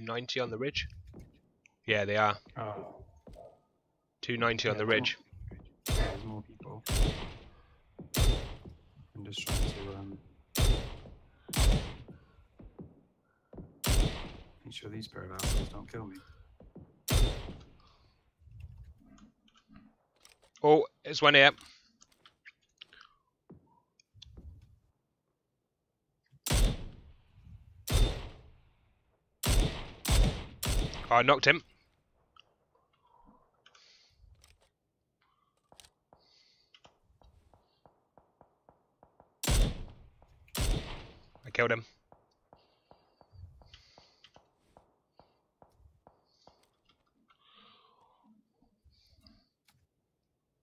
290 on the ridge? Yeah, they are. Oh. 290 yeah, on the ridge. More, there's more people. I'm just trying to um, make sure these pair don't kill me. Oh, it's one here. I knocked him. I killed him.